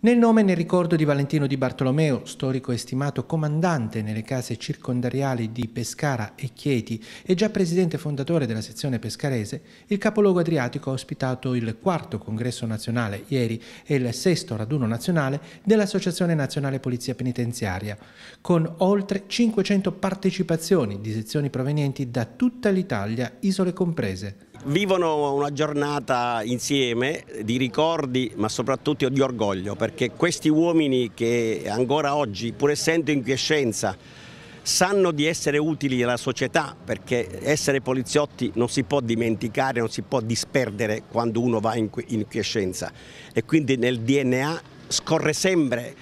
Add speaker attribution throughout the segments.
Speaker 1: Nel nome e nel ricordo di Valentino Di Bartolomeo, storico e stimato comandante nelle case circondariali di Pescara e Chieti e già presidente fondatore della sezione pescarese, il capoluogo adriatico ha ospitato il quarto congresso nazionale ieri e il sesto raduno nazionale dell'Associazione Nazionale Polizia Penitenziaria, con oltre 500 partecipazioni di sezioni provenienti da tutta l'Italia, isole comprese.
Speaker 2: Vivono una giornata insieme di ricordi ma soprattutto di orgoglio perché questi uomini che ancora oggi pur essendo in quiescenza sanno di essere utili alla società perché essere poliziotti non si può dimenticare, non si può disperdere quando uno va in, in quiescenza e quindi nel DNA scorre sempre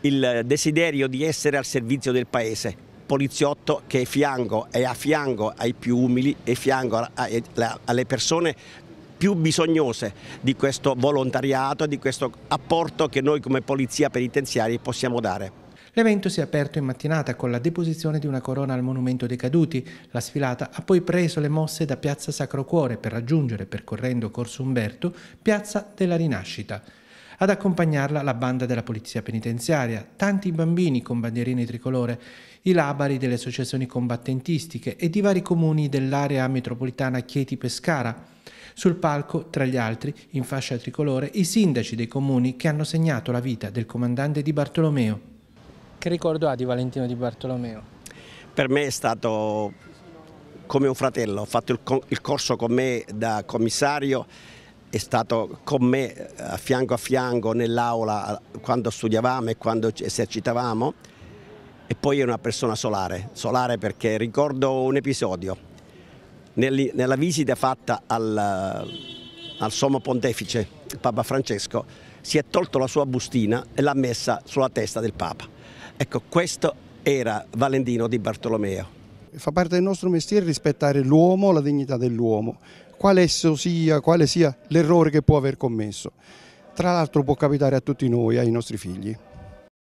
Speaker 2: il desiderio di essere al servizio del paese poliziotto che è, fianco, è a fianco ai più umili e fianco alle persone più bisognose di questo volontariato, di questo apporto che noi come polizia penitenziaria possiamo dare.
Speaker 1: L'evento si è aperto in mattinata con la deposizione di una corona al Monumento dei Caduti. La sfilata ha poi preso le mosse da Piazza Sacro Cuore per raggiungere, percorrendo Corso Umberto, Piazza della Rinascita. Ad accompagnarla la banda della polizia penitenziaria, tanti bambini con bandierine tricolore, i labari delle associazioni combattentistiche e di vari comuni dell'area metropolitana Chieti-Pescara. Sul palco, tra gli altri, in fascia tricolore, i sindaci dei comuni che hanno segnato la vita del comandante Di Bartolomeo.
Speaker 2: Che ricordo ha di
Speaker 1: Valentino Di Bartolomeo?
Speaker 2: Per me è stato come un fratello, ho fatto il, corso con me da commissario è stato con me eh, a fianco a fianco nell'aula quando studiavamo e quando esercitavamo e poi è una persona solare, solare perché ricordo un episodio, nella visita fatta al, al sommo pontefice Papa Francesco si è tolto la sua bustina e l'ha messa sulla testa del Papa. Ecco, questo era Valentino di Bartolomeo
Speaker 1: fa parte del nostro mestiere rispettare l'uomo, la dignità dell'uomo, quale esso sia, quale sia l'errore che può aver commesso. Tra l'altro può capitare a tutti noi, ai nostri figli.